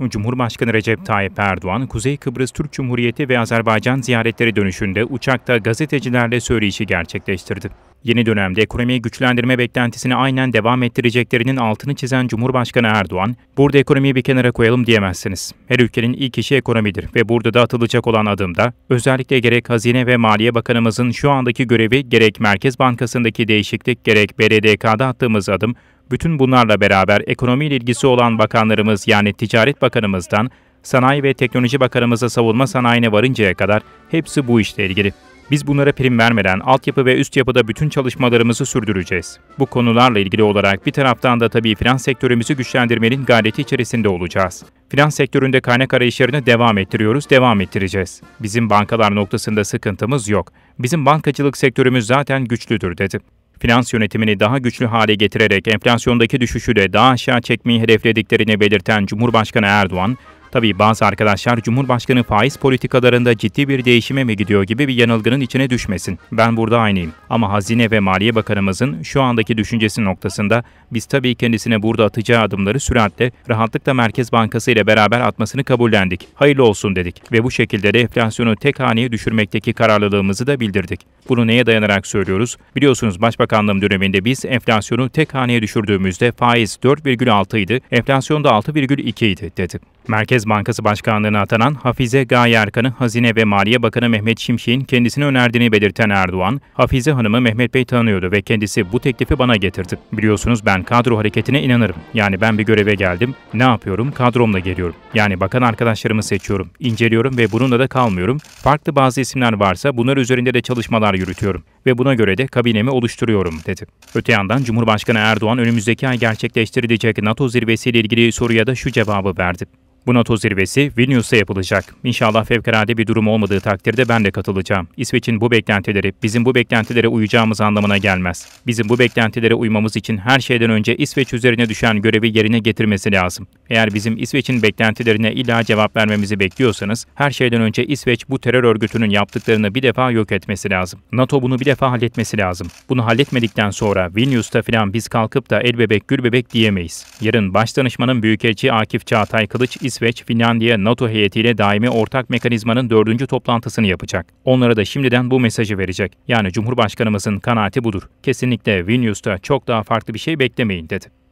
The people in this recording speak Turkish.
Cumhurbaşkanı Recep Tayyip Erdoğan, Kuzey Kıbrıs Türk Cumhuriyeti ve Azerbaycan ziyaretleri dönüşünde uçakta gazetecilerle söyleşi gerçekleştirdi. Yeni dönemde ekonomiyi güçlendirme beklentisini aynen devam ettireceklerinin altını çizen Cumhurbaşkanı Erdoğan, burada ekonomiyi bir kenara koyalım diyemezsiniz. Her ülkenin ilk işi ekonomidir ve burada da atılacak olan adımda özellikle gerek Hazine ve Maliye Bakanımızın şu andaki görevi gerek Merkez Bankası'ndaki değişiklik gerek BDDK'da attığımız adım bütün bunlarla beraber ekonomiyle ilgisi olan bakanlarımız yani Ticaret Bakanımızdan Sanayi ve Teknoloji Bakanımıza savunma sanayine varıncaya kadar hepsi bu işle ilgili. Biz bunlara prim vermeden altyapı ve üst yapıda bütün çalışmalarımızı sürdüreceğiz. Bu konularla ilgili olarak bir taraftan da tabii finans sektörümüzü güçlendirmenin gayreti içerisinde olacağız. Finans sektöründe kaynak arayışlarını devam ettiriyoruz, devam ettireceğiz. Bizim bankalar noktasında sıkıntımız yok. Bizim bankacılık sektörümüz zaten güçlüdür dedi. Finans yönetimini daha güçlü hale getirerek enflasyondaki düşüşü de daha aşağı çekmeyi hedeflediklerini belirten Cumhurbaşkanı Erdoğan, Tabii bazı arkadaşlar Cumhurbaşkanı faiz politikalarında ciddi bir değişime mi gidiyor gibi bir yanılgının içine düşmesin. Ben burada aynıyım. Ama Hazine ve Maliye Bakanımızın şu andaki düşüncesi noktasında biz tabii kendisine burada atacağı adımları süratle rahatlıkla Merkez Bankası ile beraber atmasını kabullendik. Hayırlı olsun dedik ve bu şekilde de enflasyonu tek haneye düşürmekteki kararlılığımızı da bildirdik. Bunu neye dayanarak söylüyoruz? Biliyorsunuz Başbakanlığım döneminde biz enflasyonu tek haneye düşürdüğümüzde faiz 4,6 idi, enflasyon da 6,2 idi dedi. Merkez Bankası Başkanlığı'na atanan Hafize Gaye Erkan'ı Hazine ve Maliye Bakanı Mehmet Şimşek'in kendisine önerdiğini belirten Erdoğan, Hafize Hanım'ı Mehmet Bey tanıyordu ve kendisi bu teklifi bana getirdi. Biliyorsunuz ben kadro hareketine inanırım. Yani ben bir göreve geldim, ne yapıyorum? Kadromla geliyorum. Yani bakan arkadaşlarımı seçiyorum, inceliyorum ve bununla da kalmıyorum. Farklı bazı isimler varsa bunlar üzerinde de çalışmalar yürütüyorum ve buna göre de kabinemi oluşturuyorum dedi. Öte yandan Cumhurbaşkanı Erdoğan önümüzdeki ay gerçekleştirilecek NATO zirvesiyle ilgili soruya da şu cevabı verdi. Bu NATO zirvesi Vilnius'ta yapılacak. İnşallah fevkalade bir durum olmadığı takdirde ben de katılacağım. İsveç'in bu beklentileri bizim bu beklentilere uyacağımız anlamına gelmez. Bizim bu beklentilere uymamız için her şeyden önce İsveç üzerine düşen görevi yerine getirmesi lazım. Eğer bizim İsveç'in beklentilerine illa cevap vermemizi bekliyorsanız her şeyden önce İsveç bu terör örgütünün yaptıklarını bir defa yok etmesi lazım. NATO bunu bir defa halletmesi lazım. Bunu halletmedikten sonra Vilnius'ta filan biz kalkıp da el bebek gül bebek diyemeyiz. Yarın baş danışmanın Büyükelçi Akif Çağatay Kılıç İsveç İsveç, Finlandiya, NATO heyetiyle daimi ortak mekanizmanın dördüncü toplantısını yapacak. Onlara da şimdiden bu mesajı verecek. Yani Cumhurbaşkanımızın kanaati budur. Kesinlikle Vilnius'ta çok daha farklı bir şey beklemeyin dedi.